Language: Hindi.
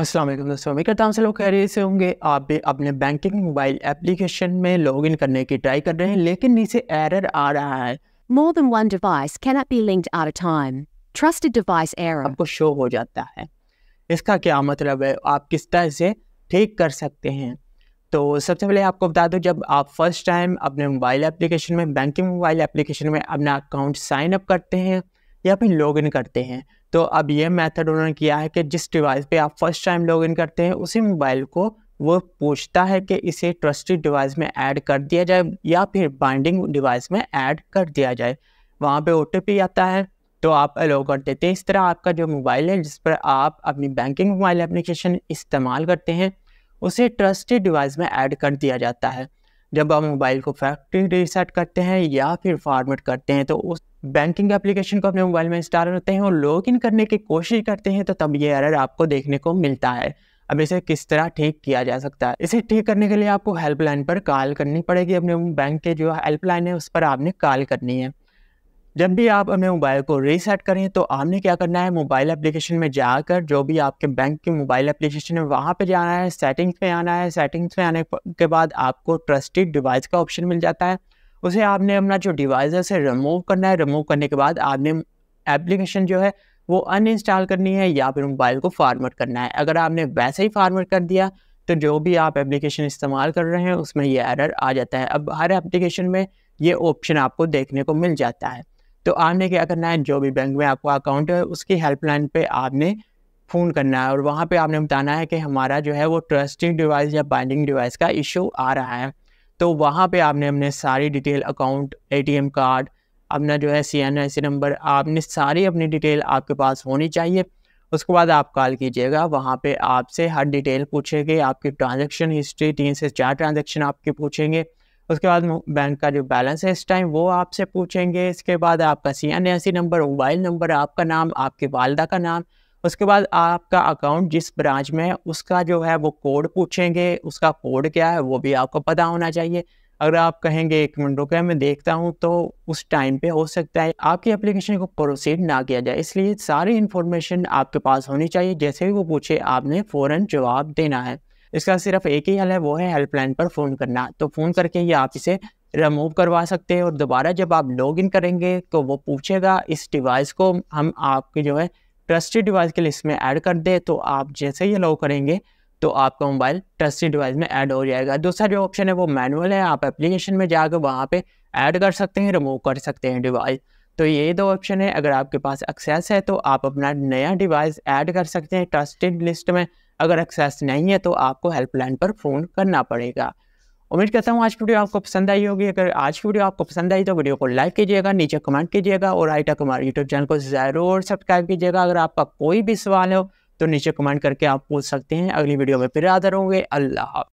असलम दोस्तों उम्मीद करता से लोग कह रहे से होंगे आप भी अपने बैंकिंग मोबाइल एप्लीकेशन में लॉगिन करने की ट्राई कर रहे हैं लेकिन नीचे एरर आ रहा है More than one device cannot be linked at a time. Trusted device error. आपको शो हो जाता है इसका क्या मतलब है आप किस तरह से ठीक कर सकते हैं तो सबसे पहले आपको बता दूं जब आप फर्स्ट टाइम अपने मोबाइल एप्लीकेशन में बैंकिंग मोबाइल एप्लीकेशन में अपना अकाउंट साइन अप करते हैं या फिर लॉगिन करते हैं तो अब ये मेथड उन्होंने किया है कि जिस डिवाइस पे आप फर्स्ट टाइम लॉगिन करते हैं उसी मोबाइल को वो पूछता है कि इसे ट्रस्टेड डिवाइस में ऐड कर दिया जाए या फिर बाइंडिंग डिवाइस में ऐड कर दिया जाए वहाँ पे ओ आता है तो आप अलो कर देते हैं इस तरह आपका जो मोबाइल है जिस पर आप अपनी बैंकिंग मोबाइल एप्लीकेशन इस्तेमाल करते हैं उसे ट्रस्टेड डिवाइस में ऐड कर दिया जाता है जब हम मोबाइल को फैक्ट्री रीसेट करते हैं या फिर फॉर्मेट करते हैं तो उस बैंकिंग एप्लीकेशन को अपने मोबाइल में इंस्टॉल होते हैं और लॉग इन करने की कोशिश करते हैं तो तब ये एरर आपको देखने को मिलता है अब इसे किस तरह ठीक किया जा सकता है इसे ठीक करने के लिए आपको हेल्पलाइन पर कॉल करनी पड़ेगी अपने बैंक के जो हेल्पलाइन है उस पर आपने कॉल करनी है जब भी आप अपने मोबाइल को रीसेट करें तो आपने क्या करना है मोबाइल एप्लीकेशन में जाकर जो भी आपके बैंक के मोबाइल एप्लीकेशन है वहाँ पे जाना है सेटिंग्स में आना है सेटिंग्स में आने के बाद आपको ट्रस्टेड डिवाइस का ऑप्शन मिल जाता है उसे आपने अपना जो डिवाइस है उसे रिमूव करना है रिमूव करने के बाद आपने एप्लीकेशन जो है वो अनइंस्टॉल करनी है या फिर मोबाइल को फार्मेट करना है अगर आपने वैसे ही फार्मेट कर दिया तो जो भी आप एप्लीकेशन इस्तेमाल कर रहे हैं उसमें ये एरर आ जाता है अब हर एप्लीकेशन में ये ऑप्शन आपको देखने को मिल जाता है तो आपने क्या करना है जो भी बैंक में आपका अकाउंट है उसकी हेल्पलाइन पे आपने फ़ोन करना है और वहाँ पे आपने बताना है कि हमारा जो है वो ट्रस्टिंग डिवाइस या बाइंडिंग डिवाइस का इशू आ रहा है तो वहाँ पे आपने अपने सारी डिटेल अकाउंट एटीएम कार्ड अपना जो है सी एन नंबर आपने सारी अपनी डिटेल आपके पास होनी चाहिए उसके बाद आप कॉल कीजिएगा वहाँ पे आपसे हर डिटेल पूछेंगे आपकी ट्रांजैक्शन हिस्ट्री तीन से चार ट्रांजैक्शन आपके पूछेंगे उसके बाद बैंक का जो बैलेंस है इस टाइम वो आपसे पूछेंगे इसके बाद आपका C N C number mobile number आपका नाम आपके वालदा का नाम उसके बाद आपका अकाउंट जिस ब्रांच में है उसका जो है वो कोड पूछेंगे उसका कोड क्या है वो भी आपको पता होना चाहिए अगर आप कहेंगे एक मिनट रुके मैं देखता हूँ तो उस टाइम पे हो सकता है आपकी एप्लीकेशन को प्रोसीड ना किया जाए इसलिए सारी इन्फॉर्मेशन आपके पास होनी चाहिए जैसे ही वो पूछे आपने फ़ौरन जवाब देना है इसका सिर्फ एक ही हल है वो है हेल्पलाइन पर फ़ोन करना तो फ़ोन करके ही आप इसे रिमूव करवा सकते हैं और दोबारा जब आप लॉग इन करेंगे तो वो पूछेगा इस डिवाइस को हम आपके जो है ट्रस्टेड डिवाइस के लिस्ट में ऐड कर दें तो आप जैसे ही लॉग करेंगे तो आपका मोबाइल ट्रस्टेड डिवाइस में ऐड हो जाएगा दूसरा जो ऑप्शन है वो मैनुअल है आप एप्लीकेशन में जाकर वहाँ पर ऐड कर सकते हैं रिमूव कर सकते हैं डिवाइस तो ये दो ऑप्शन है अगर आपके पास एक्सेस है तो आप अपना नया डिवाइस ऐड कर सकते हैं ट्रस्टेड लिस्ट में अगर एक्सेस नहीं है तो आपको हेल्पलाइन पर फ़ोन करना पड़ेगा उम्मीद करता हूँ आज की वीडियो आपको पसंद आई होगी अगर आज की वीडियो आपको पसंद आई तो वीडियो को लाइक कीजिएगा नीचे कमेंट कीजिएगा और आईटा कुमार यूट्यूब चैनल को ज़रूर सब्सक्राइब कीजिएगा अगर आपका कोई भी सवाल हो तो नीचे कमेंट करके आप पूछ सकते हैं अगली वीडियो में फिर आदर होंगे अल्लाह